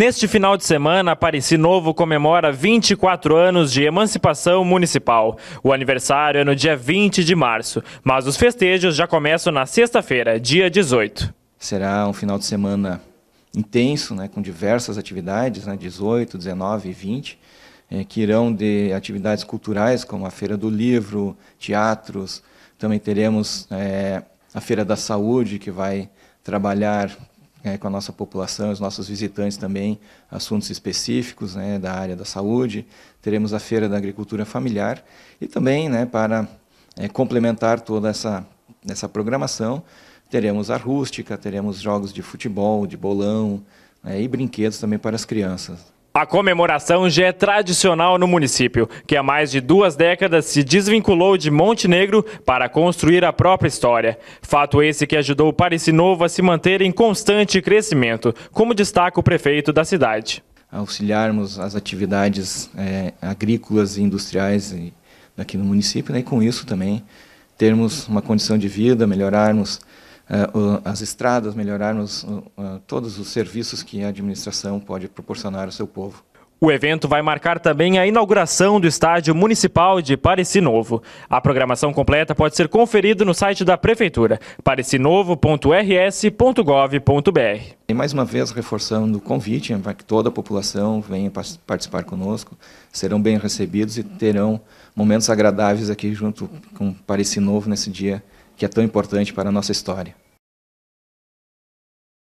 Neste final de semana, Apareci Novo comemora 24 anos de emancipação municipal. O aniversário é no dia 20 de março, mas os festejos já começam na sexta-feira, dia 18. Será um final de semana intenso, né, com diversas atividades, né, 18, 19 e 20, eh, que irão de atividades culturais, como a Feira do Livro, teatros, também teremos eh, a Feira da Saúde, que vai trabalhar é, com a nossa população, os nossos visitantes também, assuntos específicos né, da área da saúde. Teremos a Feira da Agricultura Familiar e também, né, para é, complementar toda essa, essa programação, teremos a rústica, teremos jogos de futebol, de bolão né, e brinquedos também para as crianças. A comemoração já é tradicional no município, que há mais de duas décadas se desvinculou de Montenegro para construir a própria história. Fato esse que ajudou Parece Novo a se manter em constante crescimento, como destaca o prefeito da cidade. Auxiliarmos as atividades é, agrícolas e industriais aqui no município né, e com isso também termos uma condição de vida, melhorarmos eh, as estradas, melhorarmos todos os serviços que a administração pode proporcionar ao seu povo. O evento vai marcar também a inauguração do estádio municipal de Pareci Novo. A programação completa pode ser conferida no site da prefeitura, parecinovo.rs.gov.br. E mais uma vez reforçando o convite para que toda a população venha participar conosco, serão bem recebidos e terão momentos agradáveis aqui junto com Pareci Novo nesse dia que é tão importante para a nossa história.